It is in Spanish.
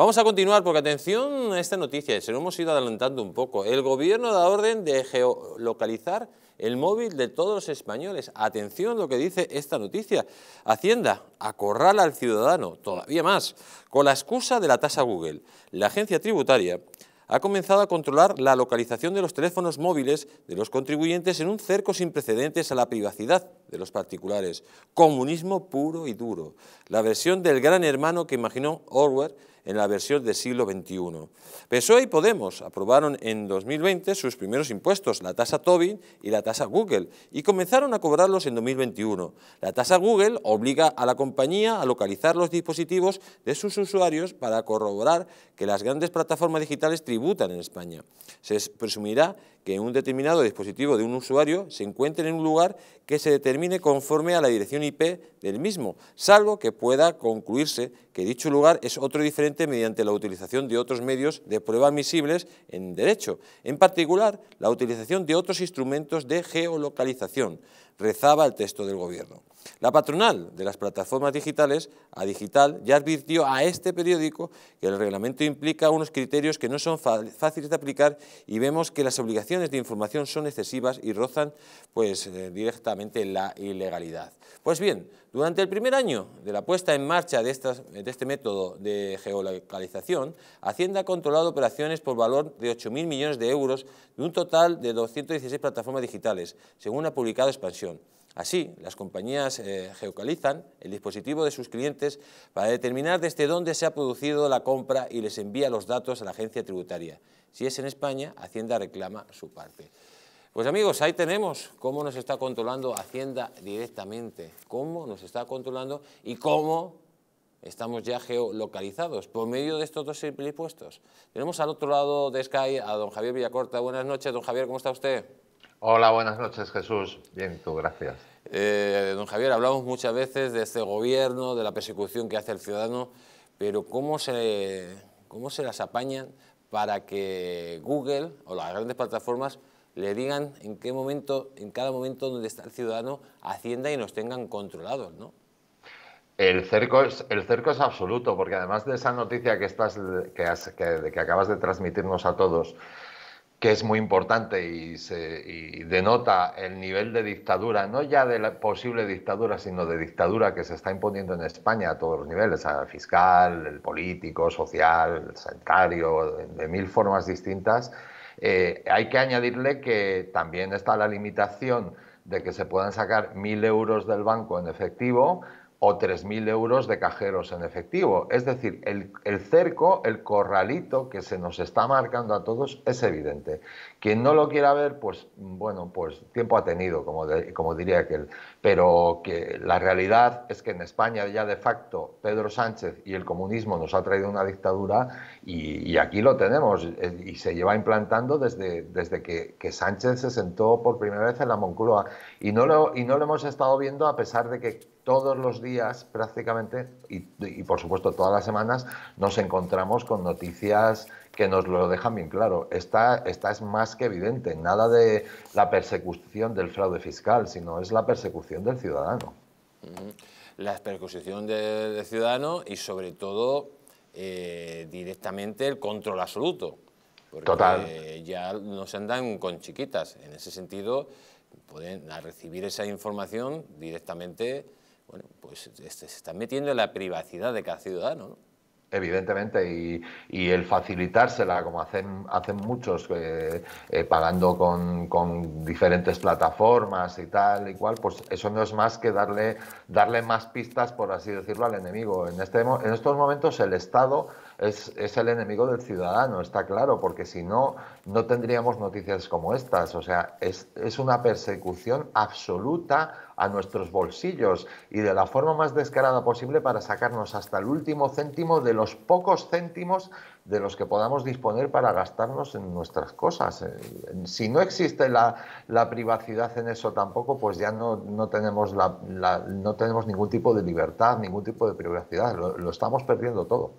Vamos a continuar porque atención a esta noticia, se lo hemos ido adelantando un poco. El gobierno da orden de geolocalizar el móvil de todos los españoles. Atención lo que dice esta noticia. Hacienda acorrala al ciudadano, todavía más, con la excusa de la tasa Google. La agencia tributaria ha comenzado a controlar la localización de los teléfonos móviles de los contribuyentes en un cerco sin precedentes a la privacidad de los particulares. Comunismo puro y duro. La versión del gran hermano que imaginó Orwell en la versión del siglo XXI. PSOE y Podemos aprobaron en 2020 sus primeros impuestos, la tasa Tobin y la tasa Google, y comenzaron a cobrarlos en 2021. La tasa Google obliga a la compañía a localizar los dispositivos de sus usuarios para corroborar que las grandes plataformas digitales tributan en España. Se presumirá que un determinado dispositivo de un usuario se encuentre en un lugar que se determine conforme a la dirección IP del mismo, salvo que pueda concluirse que dicho lugar es otro diferente mediante la utilización de otros medios de prueba admisibles en derecho, en particular la utilización de otros instrumentos de geolocalización, rezaba el texto del Gobierno. La patronal de las plataformas digitales, a Digital, ya advirtió a este periódico que el reglamento implica unos criterios que no son fáciles de aplicar y vemos que las obligaciones de información son excesivas y rozan pues, eh, directamente la ilegalidad. Pues bien, durante el primer año de la puesta en marcha de, de este método de geolocalización, Hacienda ha controlado operaciones por valor de 8.000 millones de euros de un total de 216 plataformas digitales, según ha publicado Expansión. Así, las compañías eh, geocalizan el dispositivo de sus clientes para determinar desde dónde se ha producido la compra y les envía los datos a la agencia tributaria. Si es en España, Hacienda reclama su parte. Pues amigos, ahí tenemos cómo nos está controlando Hacienda directamente, cómo nos está controlando y cómo estamos ya geolocalizados por medio de estos dos impuestos. Tenemos al otro lado de Sky a don Javier Villacorta. Buenas noches, don Javier, ¿cómo está usted? Hola, buenas noches, Jesús. Bien, tú, gracias. Eh, don Javier, hablamos muchas veces de este gobierno, de la persecución que hace el ciudadano, pero ¿cómo se, cómo se las apañan para que Google o las grandes plataformas le digan en qué momento, en cada momento donde está el ciudadano, Hacienda y nos tengan controlados, ¿no? El cerco, es, el cerco es absoluto, porque además de esa noticia que, estás, que acabas de transmitirnos a todos, que es muy importante y, denota el nivel de dictadura, no ya de la posible dictadura, sino de dictadura que se está imponiendo en España a todos los niveles, al fiscal, el político, social, el sanitario, de, mil formas distintas, eh, hay que añadirle que también está la limitación de que se puedan sacar mil euros del banco en efectivo o 3.000 euros de cajeros en efectivo. Es decir, el, cerco, el corralito que se nos está marcando a todos es evidente. Quien no lo quiera ver, pues bueno, pues tiempo ha tenido, como, como diría aquel. Pero que la realidad es que en España ya de facto Pedro Sánchez y el comunismo nos ha traído una dictadura y, aquí lo tenemos eh, y se lleva implantando desde, desde que, Sánchez se sentó por primera vez en la Moncloa. Y no, lo, y no lo hemos estado viendo a pesar de que todos los días prácticamente, y, por supuesto todas las semanas, nos encontramos con noticias que nos lo dejan bien claro. Esta, esta es más que evidente, nada de la persecución del fraude fiscal, sino es la persecución del ciudadano. Mm, la persecución del, ciudadano y sobre todo eh, directamente el control absoluto. Porque Total. ya nos andan con chiquitas. En ese sentido, pueden recibir esa información directamente bueno, pues este, se están metiendo en la privacidad de cada ciudadano. Evidentemente, y, el facilitársela, como hacen, hacen muchos, eh, eh, pagando con, diferentes plataformas y tal y cual, pues eso no es más que darle, darle más pistas, por así decirlo, al enemigo. En, este estos momentos el Estado es, el enemigo del ciudadano, está claro, porque si no, no tendríamos noticias como estas. O sea, es una persecución absoluta a nuestros bolsillos y de la forma más descarada posible para sacarnos hasta el último céntimo de los pocos céntimos de los que podamos disponer para gastarnos en nuestras cosas. Eh, si no existe la, privacidad en eso tampoco, pues ya no, no tenemos la, no tenemos ningún tipo de libertad, ningún tipo de privacidad, lo, estamos perdiendo todo.